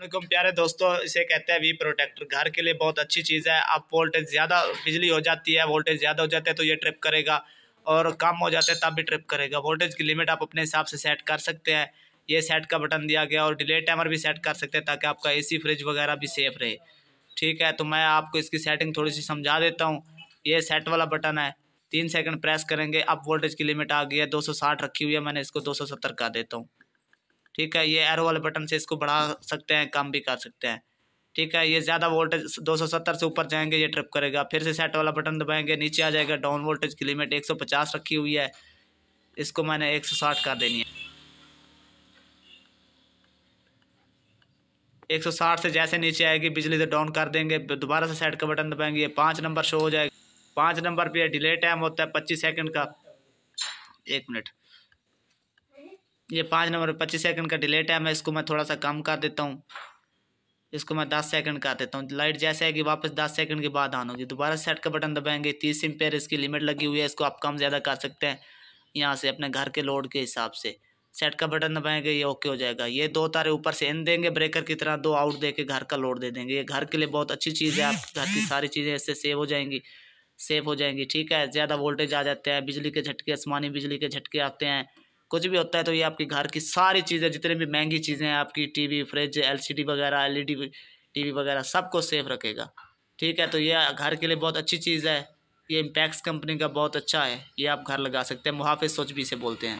वालेकुम प्यारे दोस्तों इसे कहते हैं वी प्रोटेक्टर घर के लिए बहुत अच्छी चीज़ है अब वोल्टेज ज़्यादा बिजली हो जाती है वोल्टेज ज़्यादा हो जाता है तो ये ट्रिप करेगा और कम हो जाता है तब भी ट्रिप करेगा वोल्टेज की लिमिट आप अपने हिसाब से सेट कर सकते हैं ये सेट का बटन दिया गया और डिले टाइमर भी सेट कर सकते हैं ताकि आपका ए फ्रिज वगैरह भी सेफ रहे ठीक है तो मैं आपको इसकी सेटिंग थोड़ी सी समझा देता हूँ ये सेट वाला बटन है तीन सेकंड प्रेस करेंगे अब वोल्टेज की लिमिट आ गई है 260 रखी हुई है मैंने इसको 270 कर देता हूँ ठीक है ये एरो वाले बटन से इसको बढ़ा सकते हैं कम भी कर सकते हैं ठीक है ये ज़्यादा वोल्टेज 270 से ऊपर जाएंगे ये ट्रिप करेगा फिर से सेट वाला बटन दबाएंगे नीचे आ जाएगा डाउन वोल्टेज की लिमिट 150 रखी हुई है इसको मैंने 160 कर देनी है 160 से जैसे नीचे आएगी बिजली से डाउन कर देंगे दोबारा से सेट का बटन दबाएंगे ये पाँच नंबर शो हो जाएगा पाँच नंबर पर डिले टाइम होता है पच्चीस सेकेंड का एक मिनट ये पाँच नंबर पच्चीस सेकंड का डिले टाइम है इसको मैं थोड़ा सा कम कर देता हूँ इसको मैं दस सेकंड कर देता हूँ लाइट जैसे है कि वापस दस सेकंड के बाद आन होगी दोबारा सेट का बटन दबाएंगे तीस एम्पेयर इसकी लिमिट लगी हुई है इसको आप कम ज़्यादा कर सकते हैं यहाँ से अपने घर के लोड के हिसाब से सेट का बटन दबाएंगे ये ओके हो जाएगा ये दो तारे ऊपर से इन देंगे ब्रेकर की तरह दो आउट दे के घर का लोड दे देंगे ये घर के लिए बहुत अच्छी चीज़ है आप घर की सारी चीज़ें इससे सेव हो जाएंगी सेफ हो जाएंगी ठीक है ज़्यादा वोल्टेज आ जाते हैं बिजली के झटके आसमानी बिजली के झटके आते हैं कुछ भी होता है तो ये आपके घर की सारी चीज़ें जितने भी महंगी चीज़ें हैं आपकी टीवी फ्रिज एलसीडी वगैरह एलईडी टीवी वगैरह सबको सेफ रखेगा ठीक है तो ये घर के लिए बहुत अच्छी चीज़ है ये इम्पैक्स कंपनी का बहुत अच्छा है ये आप घर लगा सकते हैं मुहाफिज सोच भी इसे बोलते हैं